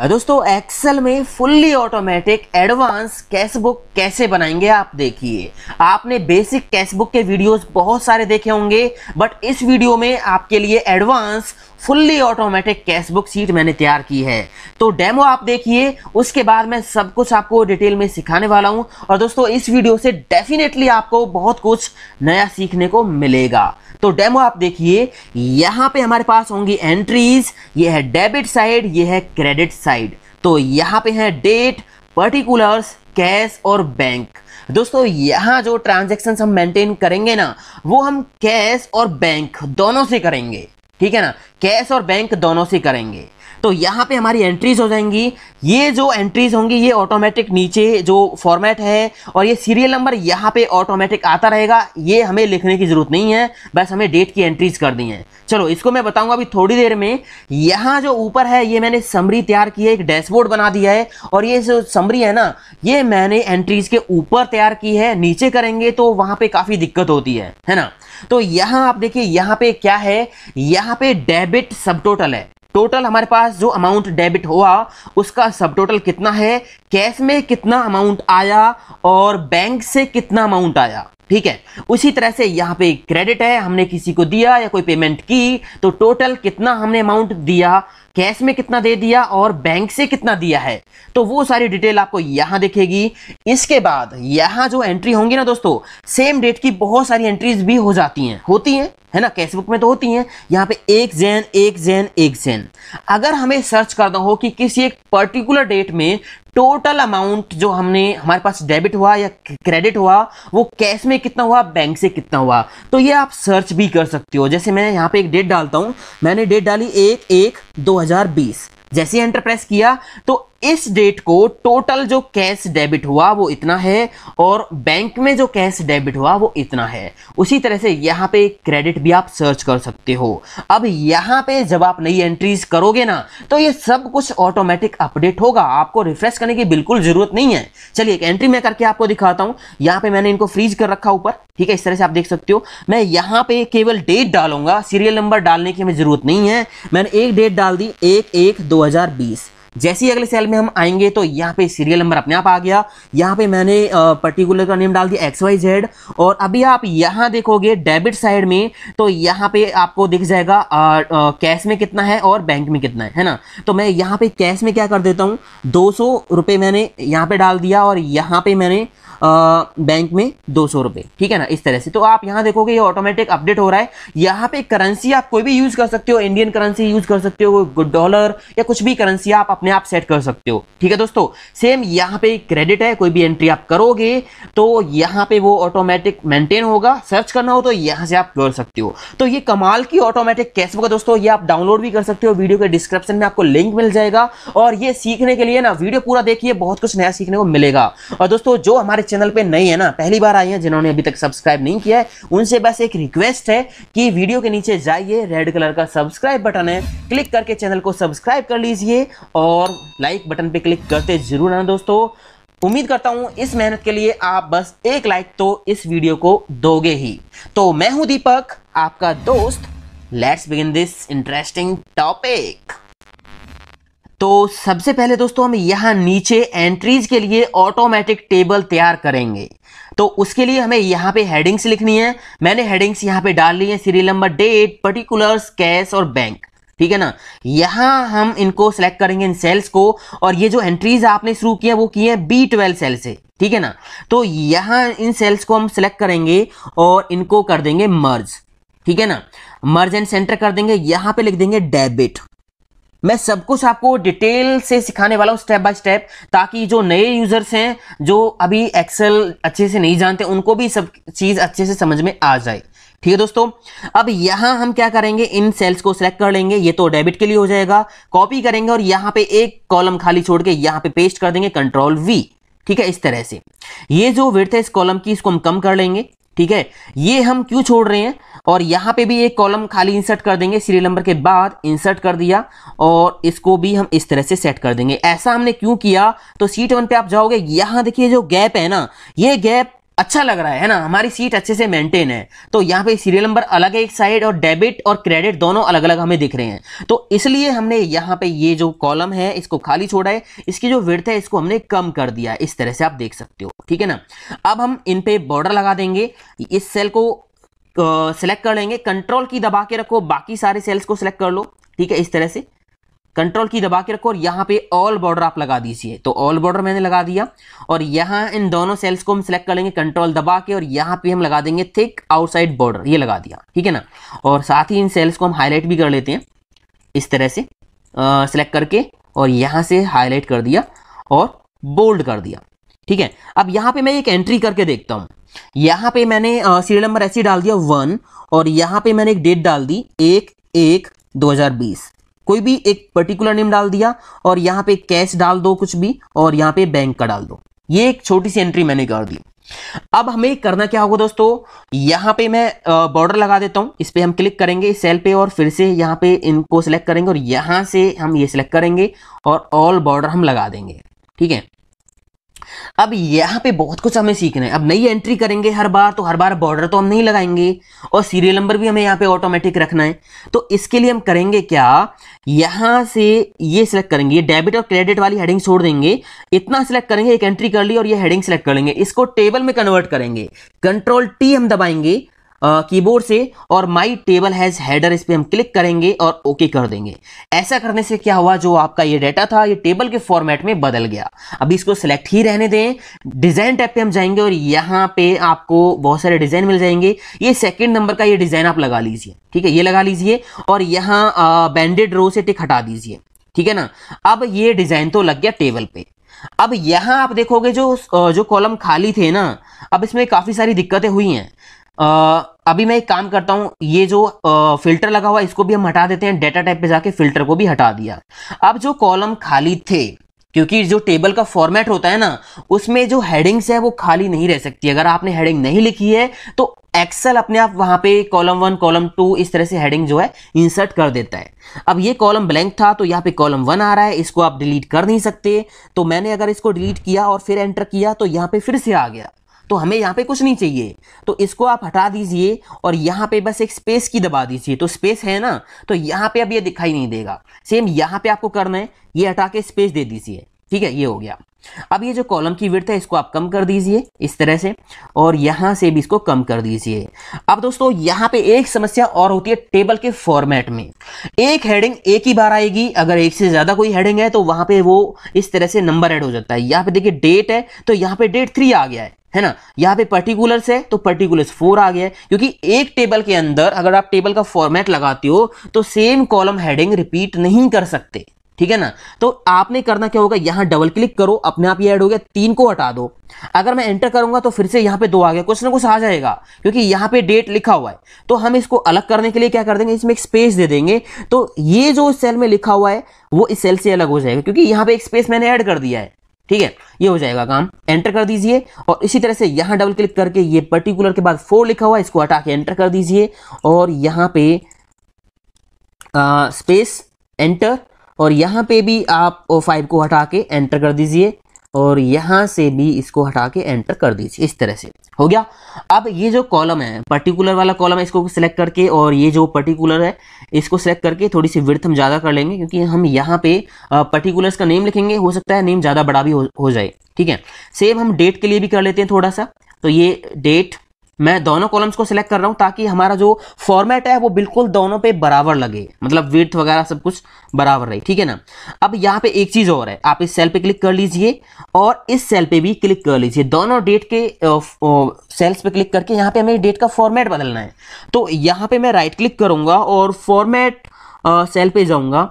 हाँ, दोस्तों एक्सेल में fully automatic advance cash book कैसे बनाएंगे आप देखिए आपने बेसिक कैश बुक के वीडियोस बहुत सारे देखे होंगे बट इस वीडियो में आपके लिए advance fully automatic cash book sheet मैंने तैयार की है तो डेमो आप देखिए उसके बाद मैं सब कुछ आपको डिटेल में सिखाने वाला हूँ और दोस्तों इस वीडियो से डेफिनेटली आपको बहुत कुछ नया सीखने को मिलेगा तो डेमो आप देखिए यहां पे हमारे पास होंगी एंट्रीज ये है डेबिट साइड ये है क्रेडिट साइड तो यहां पे है डेट पर्टिकुलर्स कैश और बैंक दोस्तों यहां जो ट्रांजेक्शन हम मेंटेन करेंगे ना वो हम कैश और बैंक दोनों से करेंगे ठीक है ना कैश और बैंक दोनों से करेंगे तो यहाँ पे हमारी एंट्रीज हो जाएंगी ये जो एंट्रीज होंगी ये ऑटोमेटिक नीचे जो फॉर्मेट है और ये सीरियल नंबर यहाँ पे ऑटोमेटिक आता रहेगा ये हमें लिखने की ज़रूरत नहीं है बस हमें डेट की एंट्रीज कर दी हैं चलो इसको मैं बताऊंगा अभी थोड़ी देर में यहाँ जो ऊपर है ये मैंने समरी तैयार की है एक डैशबोर्ड बना दिया है और ये जो समरी है ना ये मैंने एंट्रीज के ऊपर तैयार की है नीचे करेंगे तो वहाँ पे काफ़ी दिक्कत होती है है ना तो यहाँ आप देखिए यहाँ पे क्या है यहाँ पे डेबिट सब टोटल है टोटल हमारे पास जो अमाउंट डेबिट हुआ उसका सब टोटल कितना है कैश में कितना अमाउंट आया और बैंक से कितना अमाउंट आया ठीक है उसी तरह से यहाँ पे क्रेडिट है हमने किसी को दिया या कोई पेमेंट की तो टोटल कितना हमने अमाउंट दिया कैश में कितना दे दिया और बैंक से कितना दिया है तो वो सारी डिटेल आपको यहाँ देखेगी इसके बाद यहाँ जो एंट्री होंगी ना दोस्तों सेम डेट की बहुत सारी एंट्रीज भी हो जाती हैं होती हैं है ना कैशबुक में तो होती हैं यहाँ पे एक जैन एक जैन एक जैन अगर हमें सर्च करना हो कि किसी एक पर्टिकुलर डेट में टोटल अमाउंट जो हमने हमारे पास डेबिट हुआ या क्रेडिट हुआ वो कैश में कितना हुआ बैंक से कितना हुआ तो ये आप सर्च भी कर सकते हो जैसे मैं यहाँ पे एक डेट डालता हूँ मैंने डेट डाली एक एक दो हजार बीस जैसे एंटरप्राइज किया तो इस डेट को टोटल जो कैश डेबिट हुआ वो इतना है और बैंक में जो कैश डेबिट हुआ वो इतना है उसी तरह से यहाँ पे क्रेडिट भी आप सर्च कर सकते हो अब यहाँ पे जब आप नई एंट्रीज करोगे ना तो ये सब कुछ ऑटोमेटिक अपडेट होगा आपको रिफ्रेश करने की बिल्कुल ज़रूरत नहीं है चलिए एक एंट्री मैं करके आपको दिखाता हूँ यहाँ पे मैंने इनको फ्रीज कर रखा ऊपर ठीक है इस तरह से आप देख सकते हो मैं यहाँ पे केवल डेट डालूंगा सीरियल नंबर डालने की हमें ज़रूरत नहीं है मैंने एक डेट डाल दी एक एक दो जैसे ही अगले सेल में हम आएंगे तो यहाँ पे सीरियल नंबर अपने आप आ गया यहाँ पे मैंने पर्टिकुलर का नेम डाल दिया एक्स वाई जेड और अभी आप यहाँ देखोगे डेबिट साइड में तो यहाँ पे आपको दिख जाएगा आ, आ, कैश में कितना है और बैंक में कितना है है ना तो मैं यहाँ पे कैश में क्या कर देता हूँ दो सौ मैंने यहाँ पर डाल दिया और यहाँ पर मैंने बैंक में दो सौ रुपए ठीक है ना इस तरह से तो आप यहाँ देखोगे ये ऑटोमेटिक अपडेट हो रहा है यहाँ पे करेंसी आप कोई भी यूज़ कर सकते हो इंडियन करेंसी यूज़ कर सकते हो डॉलर या कुछ भी करेंसी आप अपने आप सेट कर सकते हो ठीक है दोस्तों सेम यहाँ पे क्रेडिट है कोई भी एंट्री आप करोगे तो यहाँ पे वो ऑटोमेटिक मेंटेन होगा सर्च करना हो तो यहाँ से आप कर सकते हो तो ये कमाल की ऑटोमेटिक कैशबुक है दोस्तों ये आप डाउनलोड भी कर सकते हो वीडियो के डिस्क्रिप्शन में आपको लिंक मिल जाएगा और ये सीखने के लिए ना वीडियो पूरा देखिए बहुत कुछ नया सीखने को मिलेगा और दोस्तों जो हमारे चैनल पे नई है ना पहली बार आई हैं जिन्होंने अभी तक सब्सक्राइब नहीं किया है उनसे बस एक रिक्वेस्ट है कि वीडियो के नीचे जाइए रेड कलर का सब्सक्राइब बटन है क्लिक करके चैनल को सब्सक्राइब कर लीजिए और लाइक बटन पर क्लिक करते ज़रूर आना दोस्तों उम्मीद करता हूं इस मेहनत के लिए आप बस एक लाइक तो इस वीडियो को दोगे ही तो मैं हूं दीपक आपका दोस्त let's begin this interesting topic तो सबसे पहले दोस्तों हम यहाँ नीचे एंट्रीज के लिए ऑटोमेटिक टेबल तैयार करेंगे तो उसके लिए हमें यहाँ पे हेडिंग्स लिखनी है मैंने हेडिंग्स यहाँ पे डाल ली है serial number date particulars cash और बैंक ठीक है ना यहाँ हम इनको सेलेक्ट करेंगे इन सेल्स को और ये जो एंट्रीज आपने शुरू किया वो किए हैं बी ट्वेल्व सेल से ठीक है ना तो यहाँ इन सेल्स को हम सेलेक्ट करेंगे और इनको कर देंगे मर्ज ठीक है ना मर्ज एंड सेंटर कर देंगे यहाँ पे लिख देंगे डेबिट मैं सब कुछ आपको डिटेल से सिखाने वाला हूँ स्टेप बाय स्टेप ताकि जो नए यूजर्स हैं जो अभी एक्सेल अच्छे से नहीं जानते उनको भी सब चीज़ अच्छे से समझ में आ जाए ठीक है दोस्तों अब यहाँ हम क्या करेंगे इन सेल्स को सिलेक्ट कर लेंगे ये तो डेबिट के लिए हो जाएगा कॉपी करेंगे और यहाँ पे एक कॉलम खाली छोड़ के यहाँ पे पेस्ट कर देंगे कंट्रोल वी ठीक है इस तरह से ये जो विर्थ है इस कॉलम की इसको हम कम कर लेंगे ठीक है ये हम क्यों छोड़ रहे हैं और यहाँ पे भी एक कॉलम खाली इंसर्ट कर देंगे सीरियल नंबर के बाद इंसर्ट कर दिया और इसको भी हम इस तरह से सेट कर देंगे ऐसा हमने क्यों किया तो सीट वन पे आप जाओगे यहाँ देखिए जो गैप है ना ये गैप अच्छा लग रहा है, है ना हमारी सीट अच्छे से मेंटेन है तो यहाँ पे सीरियल नंबर अलग है एक साइड और डेबिट और क्रेडिट दोनों अलग अलग हमें दिख रहे हैं तो इसलिए हमने यहाँ पे ये जो कॉलम है इसको खाली छोड़ा है इसकी जो विर्थ है इसको हमने कम कर दिया है इस तरह से आप देख सकते हो ठीक है ना अब हम इन पे बॉर्डर लगा देंगे इस सेल को सिलेक्ट कर लेंगे कंट्रोल की दबा के रखो बाकी सारे सेल्स को सिलेक्ट कर लो ठीक है इस तरह से कंट्रोल की दबा के रखो और यहाँ पे ऑल बॉर्डर आप लगा दीजिए तो ऑल बॉर्डर मैंने लगा दिया और यहाँ इन दोनों सेल्स को हम सिलेक्ट कर लेंगे कंट्रोल दबा के और यहाँ पे हम लगा देंगे थिक आउटसाइड बॉर्डर ये लगा दिया ठीक है ना और साथ ही इन सेल्स को हम हाईलाइट भी कर लेते हैं इस तरह से सिलेक्ट करके और यहाँ से हाईलाइट कर दिया और बोल्ड कर दिया ठीक है अब यहाँ पर मैं एक एंट्री करके देखता हूँ यहाँ पर मैंने सीरियल नंबर ऐसे डाल दिया वन और यहाँ पर मैंने एक डेट डाल दी एक एक दो कोई भी एक पर्टिकुलर नेम डाल दिया और यहाँ पे कैश डाल दो कुछ भी और यहाँ पे बैंक का डाल दो ये एक छोटी सी एंट्री मैंने कर दी अब हमें करना क्या होगा दोस्तों यहाँ पे मैं बॉर्डर लगा देता हूँ इस पर हम क्लिक करेंगे इस सेल पे और फिर से यहाँ पे इनको सिलेक्ट करेंगे और यहाँ से हम ये सिलेक्ट करेंगे और ऑल बॉर्डर हम लगा देंगे ठीक है अब यहाँ पे बहुत कुछ हमें सीखना है अब नई एंट्री करेंगे हर बार तो हर बार बॉर्डर तो हम नहीं लगाएंगे और सीरियल नंबर भी हमें यहाँ पे ऑटोमेटिक रखना है तो इसके लिए हम करेंगे क्या यहाँ से ये सिलेक्ट करेंगे ये डेबिट और क्रेडिट वाली हेडिंग छोड़ देंगे इतना सिलेक्ट करेंगे एक एंट्री कर ली और ये हेडिंग सेलेक्ट कर लेंगे इसको टेबल में कन्वर्ट करेंगे कंट्रोल टी हम दबाएंगे कीबोर्ड से और माई टेबल हैज़ हेडर इस पर हम क्लिक करेंगे और ओके okay कर देंगे ऐसा करने से क्या हुआ जो आपका ये डाटा था ये टेबल के फॉर्मेट में बदल गया अभी इसको सिलेक्ट ही रहने दें डिज़ाइन टैब पे हम जाएंगे और यहाँ पे आपको बहुत सारे डिज़ाइन मिल जाएंगे ये सेकेंड नंबर का ये डिज़ाइन आप लगा लीजिए ठीक है ये लगा लीजिए और यहाँ बैंडेड रो से टिक हटा दीजिए ठीक है ना अब ये डिज़ाइन तो लग गया टेबल पे अब यहाँ आप देखोगे जो जो कॉलम खाली थे ना अब इसमें काफ़ी सारी दिक्कतें हुई हैं आ, अभी मैं एक काम करता हूँ ये जो आ, फिल्टर लगा हुआ इसको भी हम हटा देते हैं डेटा टाइप पे जाके फिल्टर को भी हटा दिया अब जो कॉलम खाली थे क्योंकि जो टेबल का फॉर्मेट होता है ना उसमें जो हेडिंग्स है वो खाली नहीं रह सकती अगर आपने हेडिंग नहीं लिखी है तो एक्सेल अपने आप वहां पे कॉलम वन कॉलम टू इस तरह से हेडिंग जो है इंसर्ट कर देता है अब ये कॉलम ब्लैंक था तो यहाँ पे कॉलम वन आ रहा है इसको आप डिलीट कर नहीं सकते तो मैंने अगर इसको डिलीट किया और फिर एंटर किया तो यहाँ पे फिर से आ गया तो हमें यहाँ पे कुछ नहीं चाहिए तो इसको आप हटा दीजिए और यहाँ पे बस एक स्पेस की दबा दीजिए तो स्पेस है ना तो यहाँ पे अब ये दिखाई नहीं देगा सेम यहाँ पे आपको करना है ये हटा के स्पेस दे दीजिए ठीक है ये हो गया अब ये जो कॉलम की वृत है इसको आप कम कर दीजिए इस तरह से और यहाँ से भी इसको कम कर दीजिए अब दोस्तों यहाँ पे एक समस्या और होती है टेबल के फॉर्मेट में एक हेडिंग एक ही बार आएगी अगर एक से ज़्यादा कोई हेडिंग है तो वहाँ पे वो इस तरह से नंबर ऐड हो जाता है यहाँ पे देखिए डेट है तो यहाँ पे डेट थ्री आ गया है है ना यहाँ पे पर्टिकुलर्स है तो पर्टिकुलर्स फोर आ गया है क्योंकि एक टेबल के अंदर अगर आप टेबल का फॉर्मेट लगाते हो तो सेम कॉलम हेडिंग रिपीट नहीं कर सकते ठीक है ना तो आपने करना क्या होगा यहाँ डबल क्लिक करो अपने आप ये ऐड हो गया तीन को हटा दो अगर मैं एंटर करूंगा तो फिर से यहाँ पे दो आ गया कुछ ना कुछ आ जाएगा क्योंकि यहाँ पे डेट लिखा हुआ है तो हम इसको अलग करने के लिए क्या कर देंगे इसमें एक स्पेस दे देंगे तो ये जो सेल में लिखा हुआ है वो इस सेल से अलग हो जाएगा क्योंकि यहाँ पे एक स्पेस मैंने ऐड कर दिया है ठीक है ये हो जाएगा काम एंटर कर दीजिए और इसी तरह से यहाँ डबल क्लिक करके ये पर्टिकुलर के बाद फोर लिखा हुआ है इसको हटा के एंटर कर दीजिए और यहाँ पे आ, स्पेस एंटर और यहाँ पे भी आप फाइव को हटा के एंटर कर दीजिए और यहाँ से भी इसको हटा के एंटर कर दीजिए इस तरह से हो गया अब ये जो कॉलम है पर्टिकुलर वाला कॉलम है इसको सिलेक्ट करके और ये जो पर्टिकुलर है इसको सिलेक्ट करके थोड़ी सी विर्थ हम ज़्यादा कर लेंगे क्योंकि हम यहाँ पे पर्टिकुलर्स का नेम लिखेंगे हो सकता है नेम ज़्यादा बड़ा भी हो, हो जाए ठीक है सेम हम डेट के लिए भी कर लेते हैं थोड़ा सा तो ये डेट मैं दोनों कॉलम्स को सिलेक्ट कर रहा हूँ ताकि हमारा जो फॉर्मेट है वो बिल्कुल दोनों पे बराबर लगे मतलब विथ वगैरह सब कुछ बराबर रहे ठीक है ना अब यहाँ पे एक चीज़ और है आप इस सेल पे क्लिक कर लीजिए और इस सेल पे भी क्लिक कर लीजिए दोनों डेट के सेल्स पे क्लिक करके यहाँ पे हमें डेट का फॉर्मेट बदलना है तो यहाँ पे मैं राइट क्लिक करूँगा और फॉर्मेट सेल पे जाऊँगा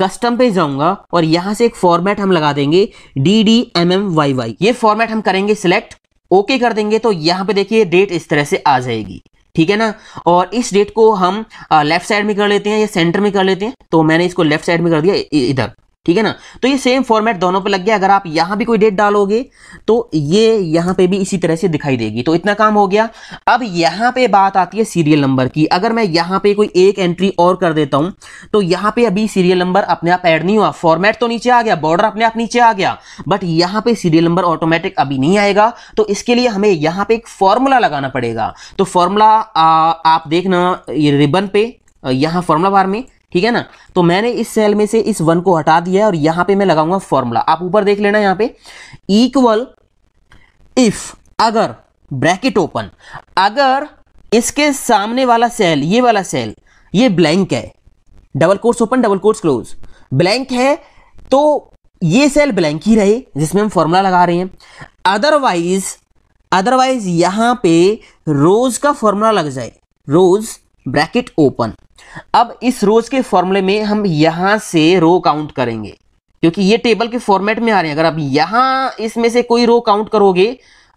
कस्टम पे जाऊंगा और यहां से एक फॉर्मेट हम लगा देंगे D D M M Y Y ये फॉर्मेट हम करेंगे सिलेक्ट ओके कर देंगे तो यहाँ पे देखिए डेट इस तरह से आ जाएगी ठीक है ना और इस डेट को हम लेफ्ट साइड में कर लेते हैं या सेंटर में कर लेते हैं तो मैंने इसको लेफ्ट साइड में कर दिया इधर ठीक है ना तो ये सेम फॉर्मेट दोनों पे लग गया अगर आप यहाँ भी कोई डेट डालोगे तो ये यहाँ पे भी इसी तरह से दिखाई देगी तो इतना काम हो गया अब यहाँ पे बात आती है सीरियल नंबर की अगर मैं यहाँ पे कोई एक एंट्री और कर देता हूँ तो यहाँ पे अभी सीरियल नंबर अपने आप ऐड नहीं हुआ फॉर्मेट तो नीचे आ गया बॉर्डर अपने आप नीचे आ गया बट यहाँ पे सीरियल नंबर ऑटोमेटिक अभी नहीं आएगा तो इसके लिए हमें यहाँ पर एक फॉर्मूला लगाना पड़ेगा तो फॉर्मूला आप देखना ये रिबन पे यहाँ फॉर्मूला बार में ठीक है ना तो मैंने इस सेल में से इस वन को हटा दिया और यहां पे मैं लगाऊंगा फॉर्मूला आप ऊपर देख लेना यहां पे इक्वल इफ अगर ब्रैकेट ओपन अगर इसके सामने वाला सेल ये वाला सेल ये ब्लैंक है double quotes open double quotes close blank है तो ये सेल ब्लैंक ही रहे जिसमें हम फॉर्मूला लगा रहे हैं अदरवाइज अदरवाइज यहां पे रोज का फॉर्मूला लग जाए रोज ब्रैकेट ओपन अब इस रोज के फॉर्मूले में हम यहां से रो काउंट करेंगे क्योंकि ये टेबल के फॉर्मेट में आ रहे हैं अगर आप यहां इसमें से कोई रो काउंट करोगे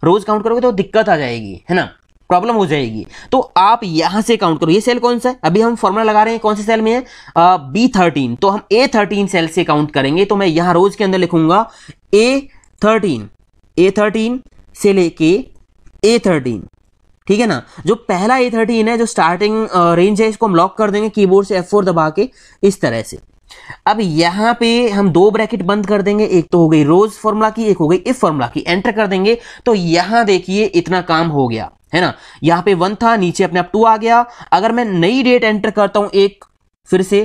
रोज काउंट करोगे तो दिक्कत आ जाएगी है ना प्रॉब्लम हो जाएगी तो आप यहां से काउंट करो ये सेल कौन सा है अभी हम फॉर्मूला लगा रहे हैं कौन से सेल में है बी थर्टीन तो हम ए थर्टीन सेल से काउंट करेंगे तो मैं यहां रोज के अंदर लिखूंगा ए थर्टीन ए थर्टीन से लेके ए थर्टीन ठीक है ना जो पहला ए थर्टीन है जो स्टार्टिंग रेंज है इसको हम लॉक कर देंगे कीबोर्ड से एफ फोर दबा के इस तरह से अब यहां पे हम दो ब्रैकेट बंद कर देंगे एक तो हो गई रोज फॉर्मूला की एक हो गई इफ फॉर्मूला की एंटर कर देंगे तो यहां देखिए इतना काम हो गया है ना यहां पे वन था नीचे अपने आप टू आ गया अगर मैं नई डेट एंटर करता हूं एक फिर से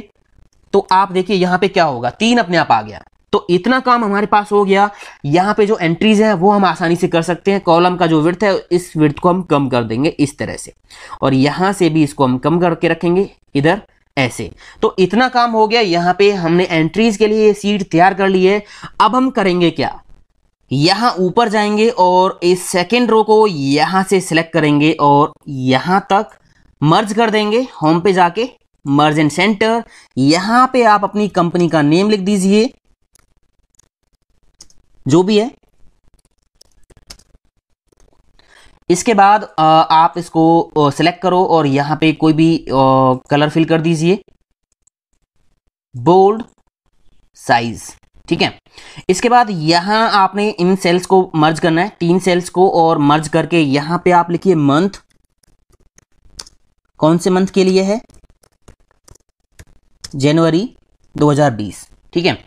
तो आप देखिए यहां पे क्या होगा तीन अपने आप आ गया तो इतना काम हमारे पास हो गया यहाँ पे जो एंट्रीज है वो हम आसानी से कर सकते हैं कॉलम का जो विर्थ है इस विर्थ को हम कम कर देंगे इस तरह से और यहाँ से भी इसको हम कम करके रखेंगे इधर ऐसे तो इतना काम हो गया यहाँ पे हमने एंट्रीज के लिए सीट तैयार कर ली है अब हम करेंगे क्या यहाँ ऊपर जाएंगे और इस सेकेंड रो को यहाँ से सिलेक्ट करेंगे और यहाँ तक मर्ज कर देंगे होम पे जाके मर्ज एंड सेंटर यहाँ पे आप अपनी कंपनी का नेम लिख दीजिए जो भी है इसके बाद आप इसको सेलेक्ट करो और यहाँ पे कोई भी कलर फिल कर दीजिए बोल्ड साइज ठीक है इसके बाद यहाँ आपने इन सेल्स को मर्ज करना है तीन सेल्स को और मर्ज करके यहाँ पे आप लिखिए मंथ कौन से मंथ के लिए है जनवरी 2020 ठीक है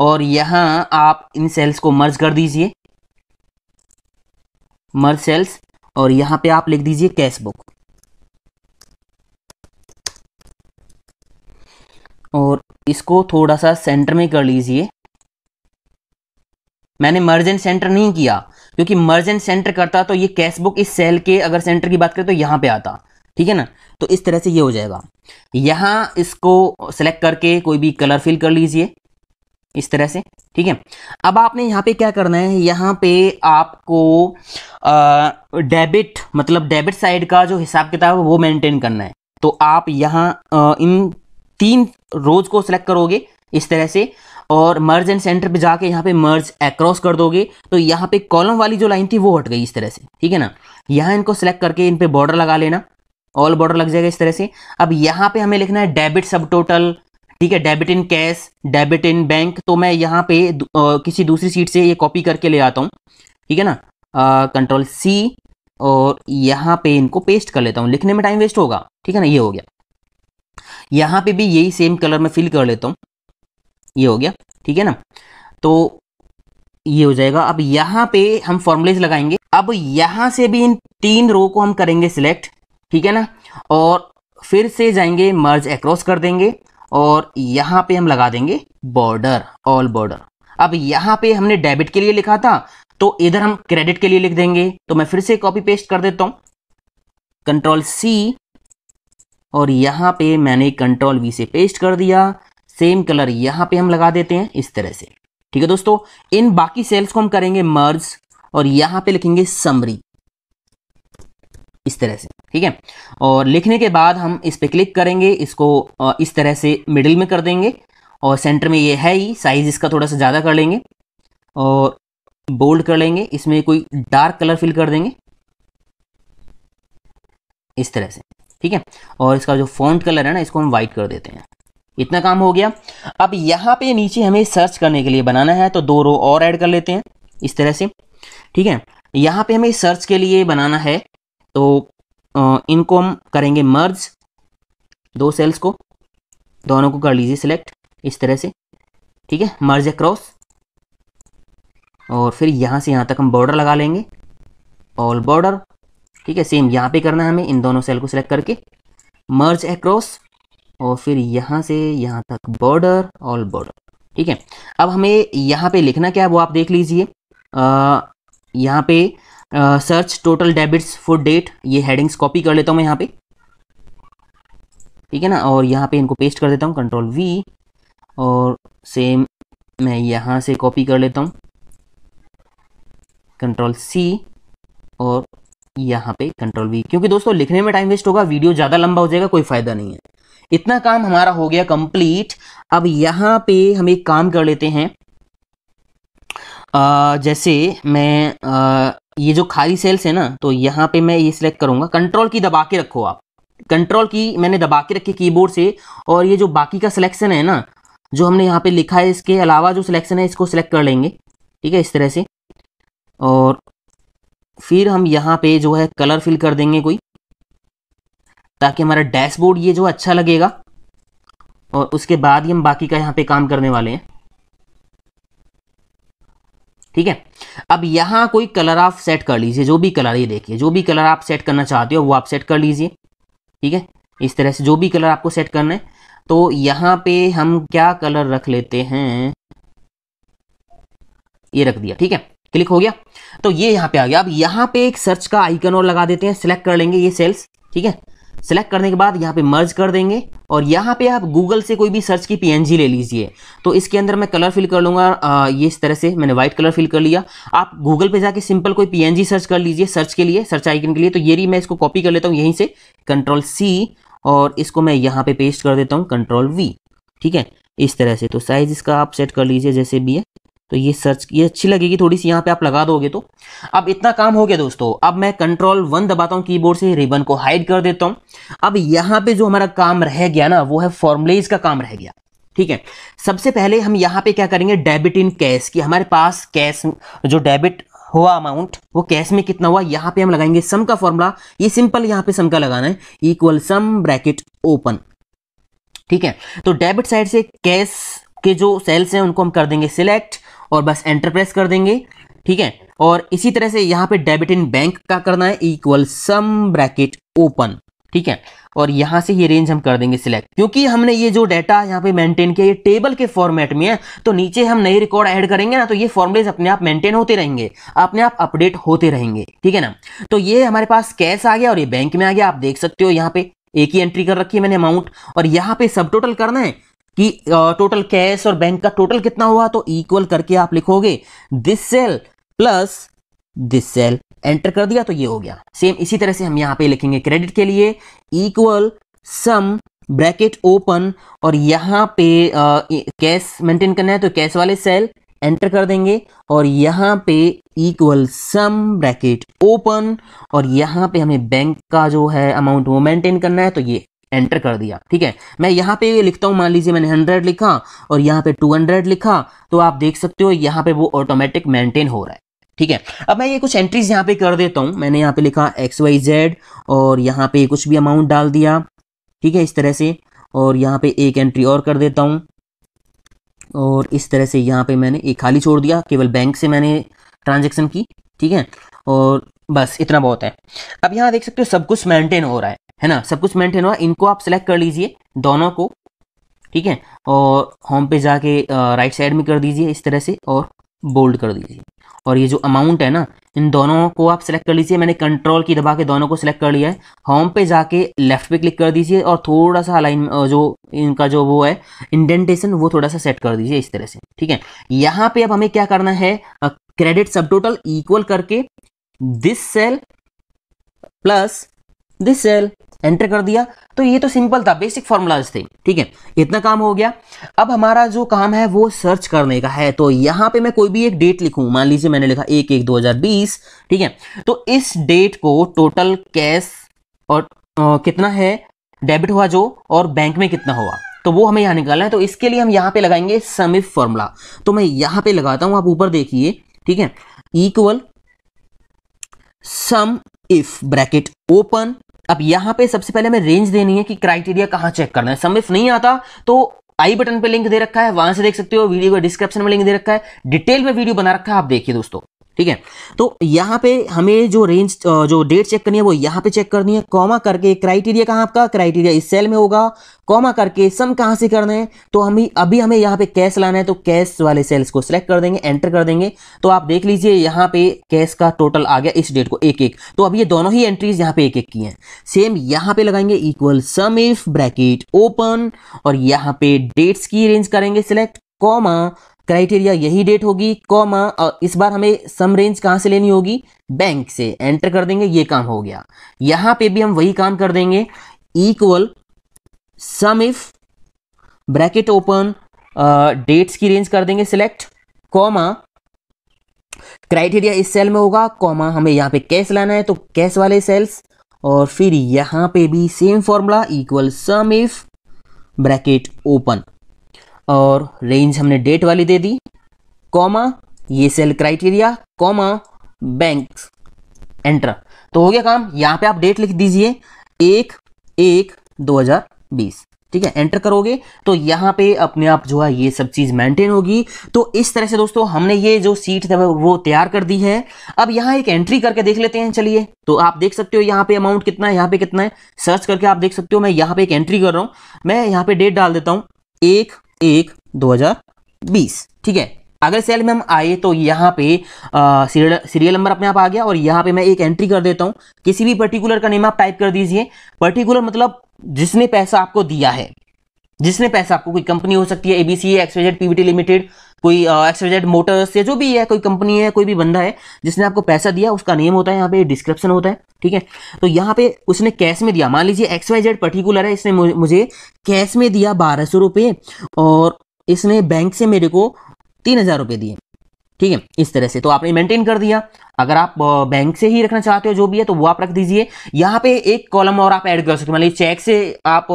और यहां आप इन सेल्स को मर्ज कर दीजिए मर्ज सेल्स और यहां पे आप लिख दीजिए कैश बुक और इसको थोड़ा सा सेंटर में कर लीजिए मैंने मर्ज एंड सेंटर नहीं किया क्योंकि मर्ज एंड सेंटर करता तो ये कैश बुक इस सेल के अगर सेंटर की बात करें तो यहां पे आता ठीक है ना तो इस तरह से ये हो जाएगा यहां इसको सेलेक्ट करके कोई भी कलर फिल कर लीजिए इस तरह से ठीक है अब आपने यहाँ पे क्या करना है यहाँ पे आपको डेबिट मतलब डेबिट साइड का जो हिसाब किताब है वो मेंटेन करना है तो आप यहाँ इन तीन रोज को सिलेक्ट करोगे इस तरह से और मर्ज एंड सेंटर पे जाके यहाँ पे मर्ज एक्रॉस कर दोगे तो यहाँ पे कॉलम वाली जो लाइन थी वो हट गई इस तरह से ठीक है ना यहाँ इनको सिलेक्ट करके इन पर बॉर्डर लगा लेना ऑल बॉर्डर लग जाएगा इस तरह से अब यहाँ पे हमें लिखना है डेबिट सब टोटल ठीक है debit in cash debit in bank तो मैं यहाँ पे आ, किसी दूसरी सीट से ये कॉपी करके ले आता हूँ ठीक है ना कंट्रोल सी और यहाँ पे इनको पेस्ट कर लेता हूँ लिखने में टाइम वेस्ट होगा ठीक है ना ये हो गया यहाँ पे भी यही सेम कलर में फिल कर लेता हूँ ये हो गया ठीक है ना तो ये हो जाएगा अब यहाँ पे हम फॉर्मुलेज लगाएंगे अब यहाँ से भी इन तीन रो को हम करेंगे सिलेक्ट ठीक है ना और फिर से जाएंगे मर्ज एक्रॉस कर देंगे और यहाँ पे हम लगा देंगे बॉर्डर ऑल बॉर्डर अब यहाँ पे हमने डेबिट के लिए लिखा था तो इधर हम क्रेडिट के लिए लिख देंगे तो मैं फिर से कॉपी पेस्ट कर देता हूँ कंट्रोल सी और यहाँ पे मैंने कंट्रोल वी से पेस्ट कर दिया सेम कलर यहाँ पे हम लगा देते हैं इस तरह से ठीक है दोस्तों इन बाकी सेल्स को हम करेंगे मर्ज और यहाँ पे लिखेंगे समरी इस तरह से ठीक है और लिखने के बाद हम इस पर क्लिक करेंगे इसको इस तरह से मिडिल में कर देंगे और सेंटर में ये है ही साइज़ इसका थोड़ा सा ज़्यादा कर लेंगे और बोल्ड कर लेंगे इसमें कोई डार्क कलर फिल कर देंगे इस तरह से ठीक है और इसका जो फॉन्ट कलर है ना इसको हम वाइट कर देते हैं इतना काम हो गया अब यहाँ पे नीचे हमें सर्च करने के लिए बनाना है तो दो रो और ऐड कर लेते हैं इस तरह से ठीक है यहाँ पे हमें सर्च के लिए बनाना है तो इनको हम करेंगे मर्ज दो सेल्स को दोनों को कर लीजिए सिलेक्ट इस तरह से ठीक है मर्ज क्रॉस और फिर यहाँ से यहाँ तक हम बॉर्डर लगा लेंगे ऑल बॉर्डर ठीक है सेम यहाँ पे करना है हमें इन दोनों सेल को सिलेक्ट करके मर्ज एक्रॉस और फिर यहाँ से यहाँ तक बॉर्डर ऑल बॉर्डर ठीक है अब हमें यहाँ पे लिखना क्या है वो आप देख लीजिए यहाँ पे search total debits for date ये हेडिंग्स कॉपी कर लेता हूँ मैं यहाँ पे ठीक है ना और यहाँ पे इनको पेस्ट कर देता हूँ कंट्रोल वी और सेम मैं यहाँ से कॉपी कर लेता हूँ कंट्रोल सी और यहाँ पे कंट्रोल वी क्योंकि दोस्तों लिखने में टाइम वेस्ट होगा वीडियो ज़्यादा लंबा हो जाएगा कोई फ़ायदा नहीं है इतना काम हमारा हो गया कंप्लीट अब यहाँ पे हम एक काम कर लेते हैं आ, जैसे मैं आ, ये जो खाली सेल्स है ना तो यहाँ पे मैं ये सिलेक्ट करूंगा कंट्रोल की दबा के रखो आप कंट्रोल की मैंने दबा के रखी कीबोर्ड से और ये जो बाकी का सिलेक्शन है ना जो हमने यहाँ पे लिखा है इसके अलावा जो सिलेक्शन है इसको सिलेक्ट कर लेंगे ठीक है इस तरह से और फिर हम यहाँ पे जो है कलर फिल कर देंगे कोई ताकि हमारा डैशबोर्ड ये जो अच्छा लगेगा और उसके बाद ही हम बाकी का यहाँ पे काम करने वाले हैं ठीक है अब यहां कोई कलर आप सेट कर लीजिए जो भी कलर ये देखिए जो भी कलर आप सेट करना चाहते हो वो आप सेट कर लीजिए ठीक है इस तरह से जो भी कलर आपको सेट करना है तो यहां पे हम क्या कलर रख लेते हैं ये रख दिया ठीक है क्लिक हो गया तो ये यहां पे आ गया अब यहां पे एक सर्च का आइकन और लगा देते हैं सिलेक्ट कर लेंगे ये सेल्स ठीक है सेलेक्ट करने के बाद यहाँ पे मर्ज कर देंगे और यहाँ पे आप गूगल से कोई भी सर्च की पीएनजी ले लीजिए तो इसके अंदर मैं कलर फिल कर लूँगा ये इस तरह से मैंने व्हाइट कलर फिल कर लिया आप गूगल पे जाके सिंपल कोई पीएनजी सर्च कर लीजिए सर्च के लिए सर्च आइकन के लिए तो ये रही मैं इसको कॉपी कर लेता हूँ यहीं से कंट्रोल सी और इसको मैं यहाँ पे पेस्ट कर देता हूँ कंट्रोल वी ठीक है इस तरह से तो साइज इसका आप सेट कर लीजिए जैसे भी है तो ये सर्च ये अच्छी लगेगी थोड़ी सी यहाँ पे आप लगा दोगे तो अब इतना काम हो गया दोस्तों अब मैं कंट्रोल वन दबाता हूँ कीबोर्ड से रिबन को हाइड कर देता हूँ अब यहाँ पे जो हमारा काम रह गया ना वो है फॉर्मुलेज का काम रह गया ठीक है सबसे पहले हम यहाँ पे क्या करेंगे डेबिट इन कैश कि हमारे पास कैश जो डेबिट हुआ अमाउंट वो कैश में कितना हुआ यहाँ पे हम लगाएंगे सम का फॉर्मूला ये सिंपल यहाँ पे सम का लगाना है इक्वल सम ब्रैकेट ओपन ठीक है तो डेबिट साइड से कैश के जो सेल्स हैं उनको हम कर देंगे सिलेक्ट और बस एंटर प्रेस कर देंगे ठीक है और इसी तरह से यहाँ पे डेबिट इन बैंक का करना है इक्वल सम ब्रैकेट ओपन ठीक है और यहाँ से ये रेंज हम कर देंगे सिलेक्ट क्योंकि हमने ये जो डाटा यहाँ पे मेंटेन किया ये टेबल के फॉर्मेट में है तो नीचे हम नए रिकॉर्ड ऐड करेंगे ना तो ये फॉर्मुलेज अपने आप मेंटेन होते रहेंगे अपने आप अपडेट होते रहेंगे ठीक है ना तो ये हमारे पास कैश आ गया और ये बैंक में आ गया आप देख सकते हो यहाँ पे एक ही एंट्री कर रखी है मैंने अमाउंट और यहाँ पे सब टोटल करना है कि टोटल कैश और बैंक का टोटल कितना हुआ तो इक्वल करके आप लिखोगे this cell plus this cell enter कर दिया तो ये हो गया सेम इसी तरह से हम यहाँ पे लिखेंगे क्रेडिट के लिए इक्वल सम ब्रैकेट ओपन और यहाँ पे कैश मेंटेन करना है तो कैश वाले सेल एंटर कर देंगे और यहाँ पे इक्वल सम ब्रैकेट ओपन और यहाँ पे हमें बैंक का जो है अमाउंट वो मेंटेन करना है तो ये एंटर कर दिया ठीक है मैं यहाँ पे लिखता हूँ मान लीजिए मैंने हंड्रेड लिखा और यहाँ पे टू हंड्रेड लिखा तो आप देख सकते हो यहाँ पे वो ऑटोमेटिक मेंटेन हो रहा है ठीक है अब मैं ये कुछ एंट्रीज यहाँ पे कर देता हूँ मैंने यहाँ पे लिखा एक्स वाई जेड और यहाँ पे कुछ भी अमाउंट डाल दिया ठीक है इस तरह से और यहाँ पे एक एंट्री और कर देता हूँ और इस तरह से यहाँ पे मैंने एक खाली छोड़ दिया केवल बैंक से मैंने ट्रांजेक्शन की ठीक है और बस इतना बहुत है अब यहाँ देख सकते हो सब कुछ मेंटेन हो रहा है है ना सब कुछ मेंटेन हुआ इनको आप सेलेक्ट कर लीजिए दोनों को ठीक है और होम पे जाके राइट साइड में कर दीजिए इस तरह से और बोल्ड कर दीजिए और ये जो अमाउंट है ना इन दोनों को आप सेलेक्ट कर लीजिए मैंने कंट्रोल की दबा के दोनों को सिलेक्ट कर लिया है होम पे जाके लेफ्ट पे क्लिक कर दीजिए और थोड़ा सा लाइन जो इनका जो वो है इंडेंटेशन वो थोड़ा सा सेट कर दीजिए इस तरह से ठीक है यहाँ पे अब हमें क्या करना है क्रेडिट सब टोटल इक्वल करके this cell plus this cell enter कर दिया तो ये तो सिंपल था बेसिक फॉर्मूलाज थे ठीक है इतना काम हो गया अब हमारा जो काम है वो सर्च करने का है तो यहाँ पे मैं कोई भी एक डेट लिखूँ मान लीजिए मैंने लिखा एक एक 2020 ठीक है तो इस डेट को टोटल कैश और आ, कितना है डेबिट हुआ जो और बैंक में कितना हुआ तो वो हमें यहाँ निकालना है तो इसके लिए हम यहाँ पे लगाएंगे समिफ फॉर्मूला तो मैं यहाँ पे लगाता हूँ आप ऊपर देखिए ठीक है equal sum if bracket open अब यहां पे सबसे पहले हमें रेंज देनी है कि क्राइटेरिया कहां चेक करना है समिफ नहीं आता तो आई बटन पे लिंक दे रखा है वहां से देख सकते हो वीडियो का डिस्क्रिप्शन में लिंक दे रखा है डिटेल में वीडियो बना रखा है आप देखिए दोस्तों ठीक है तो यहाँ पे हमें जो रेंज जो डेट चेक करनी है वो यहाँ पे चेक करनी है कॉमा करके क्राइटेरिया कहाँ आपका क्राइटेरिया इस सेल में होगा कॉमा करके सम कहाँ से करना है तो हम अभी हमें यहाँ पे कैश लाना है तो कैश वाले सेल्स को सिलेक्ट कर देंगे एंटर कर देंगे तो आप देख लीजिए यहाँ पे कैश का टोटल आ गया इस डेट को एक एक तो अब ये दोनों ही एंट्रीज यहाँ पे एक एक की हैं सेम यहाँ पे लगाएंगे equal sum if bracket open और यहाँ पे डेट्स की रेंज करेंगे सिलेक्ट कॉमा क्राइटेरिया यही डेट होगी कॉमा और इस बार हमें सम रेंज कहाँ से लेनी होगी बैंक से एंटर कर देंगे ये काम हो गया यहाँ पे भी हम वही काम कर देंगे equal sum if bracket open dates की रेंज कर देंगे सिलेक्ट कॉमा क्राइटेरिया इस सेल में होगा कॉमा हमें यहाँ पे कैश लाना है तो कैश वाले सेल्स और फिर यहाँ पे भी same formula equal sum if bracket open और रेंज हमने डेट वाली दे दी कॉमा ये cell criteria comma bank enter तो हो गया काम यहाँ पे आप डेट लिख दीजिए एक एक 2020 ठीक है एंटर करोगे तो यहाँ पे अपने आप जो है ये सब चीज़ मेंटेन होगी तो इस तरह से दोस्तों हमने ये जो सीट वो तैयार कर दी है अब यहाँ एक एंट्री करके देख लेते हैं चलिए तो आप देख सकते हो यहाँ पे अमाउंट कितना है यहाँ पे कितना है सर्च करके आप देख सकते हो मैं यहाँ पे एक एंट्री कर रहा हूँ मैं यहाँ पे डेट डाल देता हूँ एक एक बीस ठीक है अगले सेल में हम आए तो यहाँ पे सीरियल सीरियल नंबर अपने आप आ गया और यहाँ पे मैं एक एंट्री कर देता हूँ किसी भी पर्टिकुलर का नेम आप टाइप कर दीजिए पर्टिकुलर मतलब जिसने पैसा आपको दिया है जिसने पैसा आपको कोई कंपनी हो सकती है एबीसी एक्सपेजेड पीवीटी लिमिटेड कोई एक्सवाइजेड मोटर्स या जो भी है कोई कंपनी है कोई भी बंदा है जिसने आपको पैसा दिया उसका नेम होता है यहाँ पे डिस्क्रिप्शन होता है ठीक है तो यहाँ पे उसने कैश में दिया मान लीजिए एक्सवाइजेड पर्टिकुलर है इसने मुझे कैश में दिया बारह सौ रुपये और इसने बैंक से मेरे को तीन हज़ार रुपये दिए ठीक है इस तरह से तो आपने मेंटेन कर दिया अगर आप बैंक से ही रखना चाहते हो जो भी है तो वो आप रख दीजिए यहाँ पे एक कॉलम और आप ऐड कर सकते हो मान लीजिए चेक से आप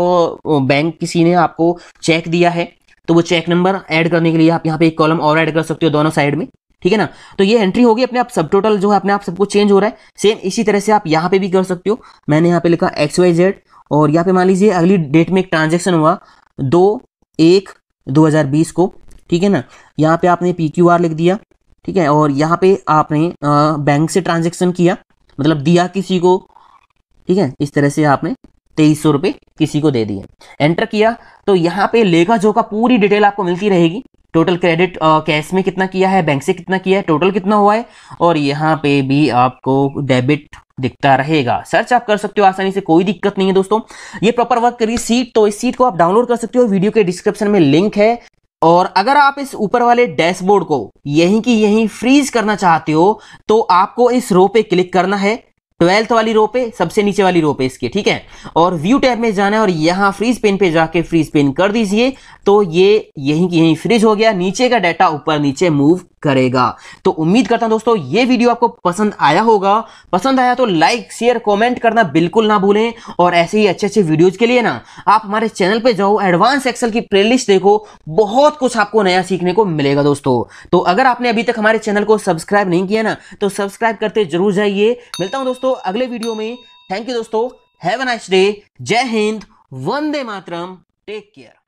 बैंक किसी ने आपको चेक दिया है तो वो चेक नंबर ऐड करने के लिए आप यहाँ पे एक कॉलम और ऐड कर सकते हो दोनों साइड में ठीक है ना तो ये एंट्री होगी अपने आप सब टोटल जो है अपने आप सबको चेंज हो रहा है सेम इसी तरह से आप यहाँ पे भी कर सकते हो मैंने यहाँ पे लिखा एक्स वाई जेड और यहाँ पे मान लीजिए अगली डेट में एक ट्रांजेक्शन हुआ दो एक बीस को ठीक है ना यहाँ पे आपने पी क्यू आर लिख दिया ठीक है और यहाँ पे आपने बैंक से ट्रांजेक्शन किया मतलब दिया किसी को ठीक है इस तरह से आपने तेईस सौ रुपए किसी को दे दिए एंटर किया तो यहाँ पे लेखा जोखा पूरी डिटेल आपको मिलती रहेगी टोटल क्रेडिट कैश में कितना किया है बैंक से कितना किया है टोटल कितना हुआ है और यहाँ पे भी आपको डेबिट दिखता रहेगा सर्च आप कर सकते हो आसानी से कोई दिक्कत नहीं है दोस्तों ये प्रॉपर वर्क करिए सीट तो इस सीट को आप डाउनलोड कर सकते हो वीडियो के डिस्क्रिप्शन में लिंक है और अगर आप इस ऊपर वाले डैशबोर्ड को यहीं की यहीं फ्रीज करना चाहते हो तो आपको इस रो पे क्लिक करना है ट्वेल्थ वाली रो पे सबसे नीचे वाली रो पे इसके ठीक है और व्यू टैब में जाना है और यहाँ फ्रीज पेन पे जाके फ्रीज पेन कर दीजिए तो ये यहीं की यहीं फ्रीज हो गया नीचे का डाटा ऊपर नीचे मूव करेगा तो उम्मीद करता हूं दोस्तों ये वीडियो आपको पसंद आया होगा पसंद आया तो लाइक शेयर कमेंट करना बिल्कुल ना भूलें और ऐसे ही अच्छे अच्छे वीडियोज के लिए ना आप हमारे चैनल पे जाओ एडवांस एक्सेल की प्लेलिस्ट देखो बहुत कुछ आपको नया सीखने को मिलेगा दोस्तों तो अगर आपने अभी तक हमारे चैनल को सब्सक्राइब नहीं किया ना तो सब्सक्राइब करते जरूर जाइए मिलता हूं दोस्तों अगले वीडियो में थैंक यू दोस्तों हैव अ नाइस डे जय हिंद वंदे मातरम टेक केयर